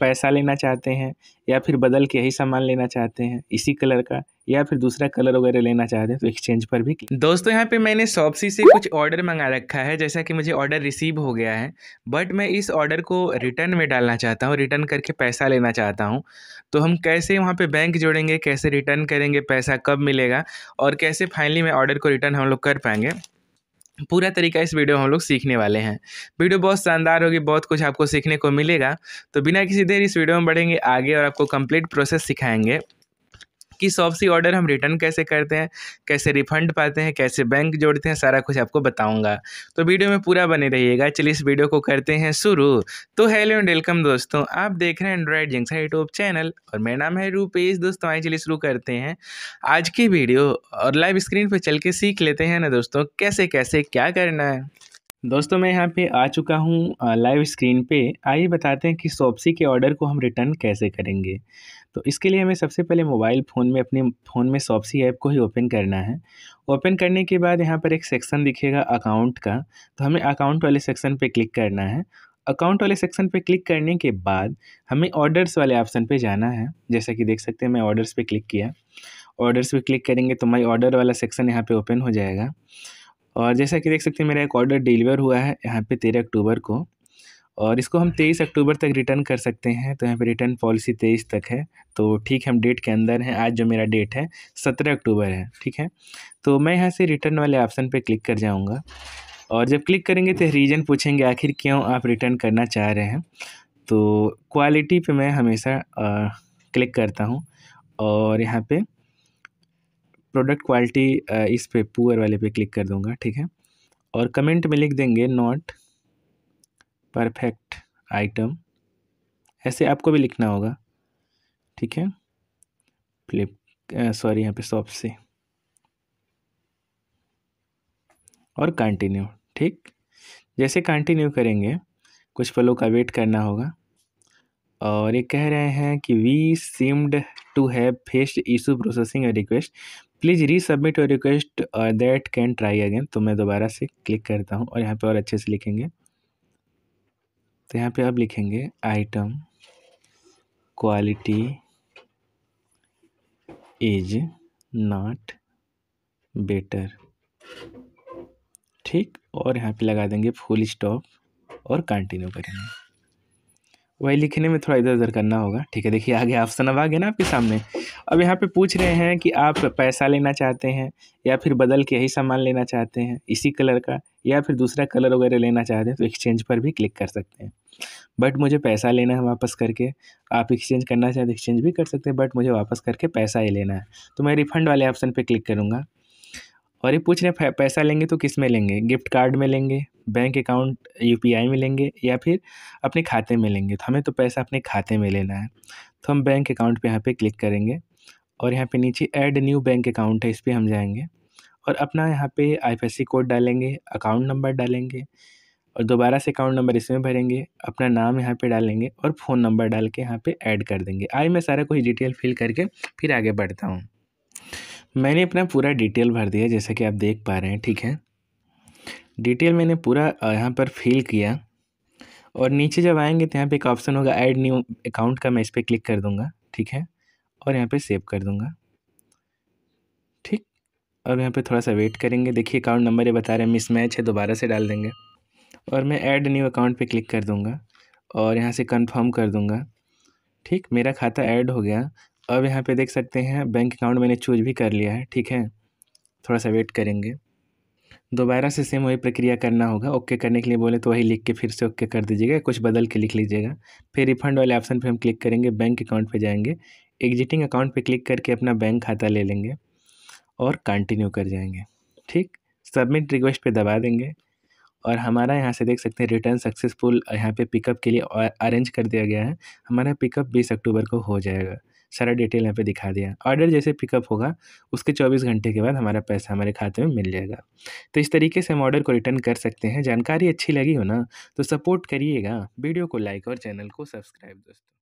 पैसा लेना चाहते हैं या फिर बदल के ही सामान लेना चाहते हैं इसी कलर का या फिर दूसरा कलर वगैरह लेना चाहते हैं तो एक्सचेंज पर भी दोस्तों यहाँ पे मैंने शॉपसी से कुछ ऑर्डर मंगा रखा है जैसा कि मुझे ऑर्डर रिसीव हो गया है बट मैं इस ऑर्डर को रिटर्न में डालना चाहता हूँ रिटर्न करके पैसा लेना चाहता हूँ तो हम कैसे वहाँ पे बैंक जोड़ेंगे कैसे रिटर्न करेंगे पैसा कब मिलेगा और कैसे फाइनली मैं ऑर्डर को रिटर्न हम लोग कर पाएंगे पूरा तरीका इस वीडियो में हम लोग सीखने वाले हैं वीडियो बहुत शानदार होगी बहुत कुछ आपको सीखने को मिलेगा तो बिना किसी देर इस वीडियो में बढ़ेंगे आगे और आपको कंप्लीट प्रोसेस सिखाएंगे कि शॉप ऑर्डर हम रिटर्न कैसे करते हैं कैसे रिफंड पाते हैं कैसे बैंक जोड़ते हैं सारा कुछ आपको बताऊँगा तो वीडियो में पूरा बने रहिएगा चलिए इस वीडियो को करते हैं शुरू तो हेलो एंड वेलकम दोस्तों आप देख रहे हैं एंड्रॉयड जंक्शन यूट्यूब चैनल और मेरा नाम है रूपेश दोस्तों आए चलिए शुरू करते हैं आज की वीडियो और लाइव स्क्रीन पर चल के सीख लेते हैं ना दोस्तों कैसे कैसे क्या करना है दोस्तों मैं यहाँ पे आ चुका हूँ लाइव स्क्रीन पे आइए बताते हैं कि सॉप्सी के ऑर्डर को हम रिटर्न कैसे करेंगे तो इसके लिए हमें सबसे पहले मोबाइल फ़ोन में अपने फ़ोन में सॉप्सी ऐप को ही ओपन करना है ओपन करने के बाद यहाँ पर एक सेक्शन दिखेगा अकाउंट का तो हमें अकाउंट वाले सेक्शन पर क्लिक करना है अकाउंट वाले सेक्शन पर क्लिक करने के बाद हमें ऑर्डर्स वाले ऑप्शन पर जाना है जैसा कि देख सकते हैं मैं ऑर्डर्स पर क्लिक किया ऑर्डर्स पर क्लिक करेंगे तो माई ऑर्डर वाला सेक्शन यहाँ पर ओपन हो जाएगा और जैसा कि देख सकते हैं मेरा एक ऑर्डर डिलीवर हुआ है यहाँ पे तेरह अक्टूबर को और इसको हम तेईस अक्टूबर तक रिटर्न कर सकते हैं तो यहाँ पे रिटर्न पॉलिसी तेईस तक है तो ठीक है हम डेट के अंदर हैं आज जो मेरा डेट है सत्रह अक्टूबर है ठीक है तो मैं यहाँ से रिटर्न वाले ऑप्शन पे क्लिक कर जाऊँगा और जब क्लिक करेंगे तो रीजन पूछेंगे आखिर क्यों आप रिटर्न करना चाह रहे हैं तो क्वालिटी पे मैं हमेशा आ, क्लिक करता हूँ और यहाँ पे प्रोडक्ट क्वालिटी इस पे पुअर वाले पे क्लिक कर दूँगा ठीक है और कमेंट में लिख देंगे नॉट परफेक्ट आइटम ऐसे आपको भी लिखना होगा ठीक है फ्लिप सॉरी यहाँ पे शॉप से और कंटिन्यू ठीक जैसे कंटिन्यू करेंगे कुछ पलों का वेट करना होगा और ये कह रहे हैं कि we seemed to have faced issue processing a request please resubmit your request और दैट कैन ट्राई अगेन तो मैं दोबारा से क्लिक करता हूँ और यहाँ पे और अच्छे से लिखेंगे तो यहाँ पे आप लिखेंगे item quality is not better ठीक और यहाँ पे लगा देंगे फुल स्टॉप और कंटिन्यू करेंगे वही लिखने में थोड़ा इधर उधर करना होगा ठीक है देखिए आगे ऑप्शन अब आ गया ना आपके सामने अब यहाँ पे पूछ रहे हैं कि आप पैसा लेना चाहते हैं या फिर बदल के यही सामान लेना चाहते हैं इसी कलर का या फिर दूसरा कलर वगैरह लेना चाहते हैं तो एक्सचेंज पर भी क्लिक कर सकते हैं बट मुझे पैसा लेना है वापस करके आप एक्सचेंज करना चाहें तो एक्सचेंज भी कर सकते हैं बट मुझे वापस करके पैसा ही लेना है तो मैं रिफ़ंड वाले ऑप्शन पर क्लिक करूँगा और ये पूछ रहे हैं पैसा लेंगे तो किस में लेंगे गिफ्ट कार्ड में लेंगे बैंक अकाउंट आई में लेंगे या फिर अपने खाते में लेंगे तो हमें तो पैसा अपने खाते में लेना है तो हम बैंक अकाउंट पर यहाँ पर क्लिक करेंगे और यहाँ पे नीचे ऐड न्यू बैंक अकाउंट है इस पर हम जाएंगे और अपना यहाँ पे आईएफएससी कोड डालेंगे अकाउंट नंबर डालेंगे और दोबारा से अकाउंट नंबर इसमें भरेंगे अपना नाम यहाँ पे डालेंगे और फ़ोन नंबर डाल के यहाँ पे ऐड कर देंगे आई मैं सारा कोई डिटेल फिल करके फिर आगे बढ़ता हूँ मैंने अपना पूरा डिटेल भर दिया जैसा कि आप देख पा रहे हैं ठीक है डिटेल मैंने पूरा यहाँ पर फिल किया और नीचे जब आएंगे तो यहाँ पे एक ऑप्शन होगा ऐड न्यू अकाउंट का मैं इस पर क्लिक कर दूँगा ठीक है और यहाँ पे सेव कर दूँगा ठीक अब यहाँ पे थोड़ा सा वेट करेंगे देखिए अकाउंट नंबर ये बता रहे हैं मिसमैच है दोबारा से डाल देंगे और मैं ऐड न्यू अकाउंट पे क्लिक कर दूँगा और यहाँ से कंफर्म कर दूँगा ठीक मेरा खाता ऐड हो गया अब यहाँ पे देख सकते हैं बैंक अकाउंट मैंने चूज भी कर लिया है ठीक है थोड़ा सा वेट करेंगे दोबारा से सेम वही प्रक्रिया करना होगा ओके करने के लिए बोले तो वही लिख के फिर से ओके कर दीजिएगा कुछ बदल के लिख लीजिएगा फिर रिफंड वाले ऑप्शन पर हम क्लिक करेंगे बैंक अकाउंट पर जाएंगे एग्जिटिंग अकाउंट पर क्लिक करके अपना बैंक खाता ले लेंगे और कंटिन्यू कर जाएंगे ठीक सबमिट रिक्वेस्ट पे दबा देंगे और हमारा यहाँ से देख सकते हैं रिटर्न सक्सेसफुल यहाँ पे पिकअप के लिए अरेंज कर दिया गया है हमारा पिकअप बीस अक्टूबर को हो जाएगा सारा डिटेल यहाँ पे दिखा दिया ऑर्डर जैसे पिकअप होगा उसके 24 घंटे के बाद हमारा पैसा हमारे खाते में मिल जाएगा तो इस तरीके से हम ऑर्डर को रिटर्न कर सकते हैं जानकारी अच्छी लगी हो ना तो सपोर्ट करिएगा वीडियो को लाइक और चैनल को सब्सक्राइब दोस्तों